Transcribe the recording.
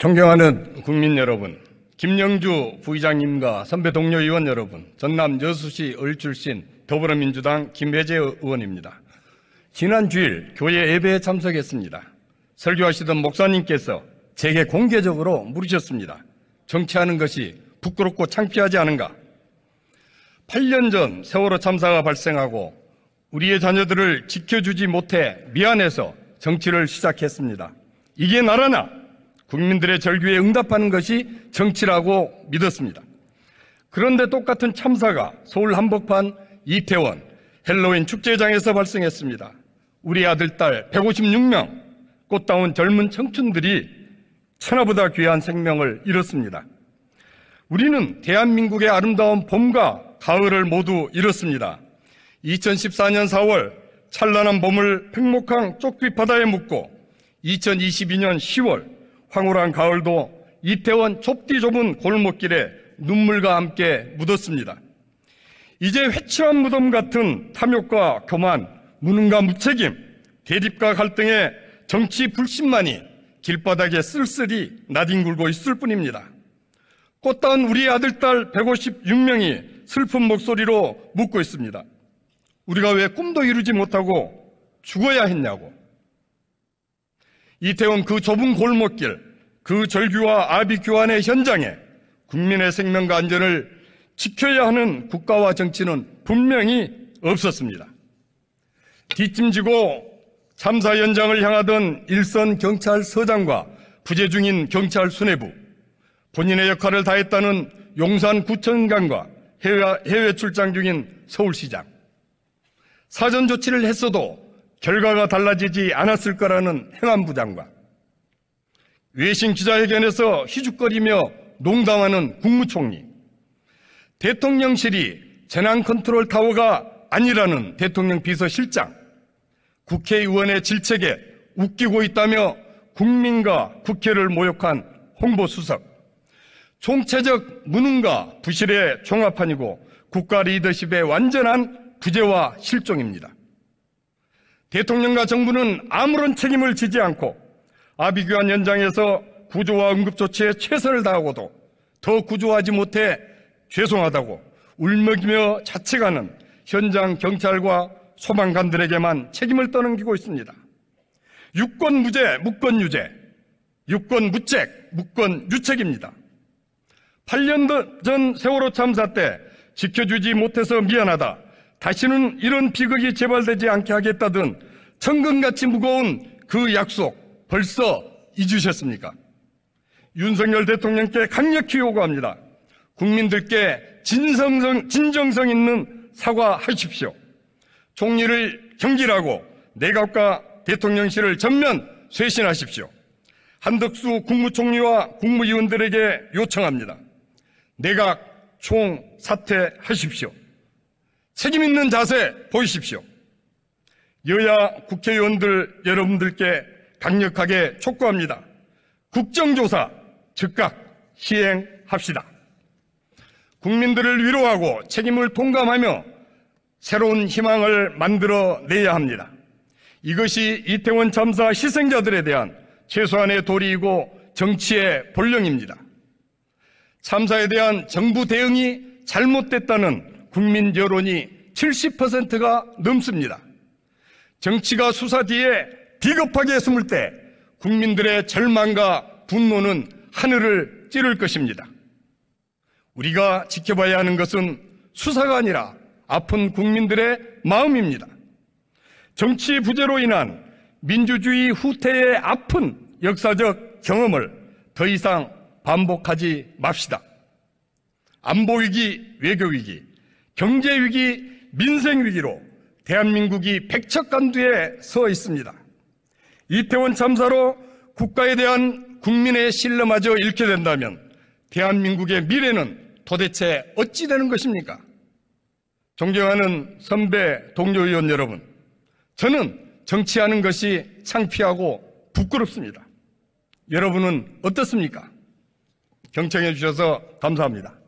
존경하는 국민 여러분, 김영주 부의장님과 선배 동료 의원 여러분, 전남 여수시 을 출신 더불어민주당 김혜재 의원입니다. 지난 주일 교회 예배에 참석했습니다. 설교하시던 목사님께서 제게 공개적으로 물으셨습니다. 정치하는 것이 부끄럽고 창피하지 않은가? 8년 전 세월호 참사가 발생하고 우리의 자녀들을 지켜주지 못해 미안해서 정치를 시작했습니다. 이게 나라나? 국민들의 절규에 응답하는 것이 정치라고 믿었습니다. 그런데 똑같은 참사가 서울 한복판 이태원 헬로윈 축제장에서 발생했습니다. 우리 아들, 딸 156명 꽃다운 젊은 청춘들이 천하보다 귀한 생명을 잃었습니다. 우리는 대한민국의 아름다운 봄과 가을을 모두 잃었습니다. 2014년 4월 찬란한 봄을 팽목항 쪽빛바다에 묻고 2022년 10월 황홀한 가을도 이태원 좁디 좁은 골목길에 눈물과 함께 묻었습니다. 이제 회칠한 무덤 같은 탐욕과 교만, 무능과 무책임, 대립과 갈등에 정치 불신만이 길바닥에 쓸쓸히 나뒹굴고 있을 뿐입니다. 꽃다운 우리 아들딸 156명이 슬픈 목소리로 묻고 있습니다. 우리가 왜 꿈도 이루지 못하고 죽어야 했냐고. 이태원 그 좁은 골목길, 그 절규와 아비규환의 현장에 국민의 생명과 안전을 지켜야 하는 국가와 정치는 분명히 없었습니다. 뒷짐지고 참사 현장을 향하던 일선 경찰서장과 부재 중인 경찰 수뇌부, 본인의 역할을 다했다는 용산 구청장과 해외, 해외 출장 중인 서울시장, 사전 조치를 했어도 결과가 달라지지 않았을 거라는 행안부 장관, 외신 기자회견에서 희죽거리며 농담하는 국무총리, 대통령실이 재난 컨트롤 타워가 아니라는 대통령 비서실장, 국회의원의 질책에 웃기고 있다며 국민과 국회를 모욕한 홍보수석, 총체적 무능과 부실의 종합판이고 국가 리더십의 완전한 부재와 실종입니다. 대통령과 정부는 아무런 책임을 지지 않고 아비규환 연장에서 구조와 응급조치에 최선을 다하고도 더 구조하지 못해 죄송하다고 울먹이며 자책하는 현장 경찰과 소방관들에게만 책임을 떠넘기고 있습니다. 유권 무죄, 무권 유죄, 유권 무책, 무권 유책입니다. 8년 전 세월호 참사 때 지켜주지 못해서 미안하다. 다시는 이런 비극이 재발되지 않게 하겠다던 천금같이 무거운 그 약속 벌써 잊으셨습니까? 윤석열 대통령께 강력히 요구합니다. 국민들께 진성성, 진정성 있는 사과하십시오. 총리를 경질하고 내각과 대통령실을 전면 쇄신하십시오. 한덕수 국무총리와 국무위원들에게 요청합니다. 내각 총 사퇴하십시오. 책임있는 자세 보이십시오. 여야 국회의원들 여러분들께 강력하게 촉구합니다. 국정조사 즉각 시행합시다. 국민들을 위로하고 책임을 통감하며 새로운 희망을 만들어 내야 합니다. 이것이 이태원 참사 희생자들에 대한 최소한의 도리이고 정치의 본령입니다. 참사에 대한 정부 대응이 잘못됐다는 국민 여론이 70%가 넘습니다. 정치가 수사 뒤에 비겁하게 숨을 때 국민들의 절망과 분노는 하늘을 찌를 것입니다. 우리가 지켜봐야 하는 것은 수사가 아니라 아픈 국민들의 마음입니다. 정치 부재로 인한 민주주의 후퇴의 아픈 역사적 경험을 더 이상 반복하지 맙시다. 안보위기, 외교위기, 경제 위기, 민생 위기로 대한민국이 백척간두에 서 있습니다. 이태원 참사로 국가에 대한 국민의 신뢰마저 잃게 된다면 대한민국의 미래는 도대체 어찌 되는 것입니까? 존경하는 선배 동료 의원 여러분, 저는 정치하는 것이 창피하고 부끄럽습니다. 여러분은 어떻습니까? 경청해 주셔서 감사합니다.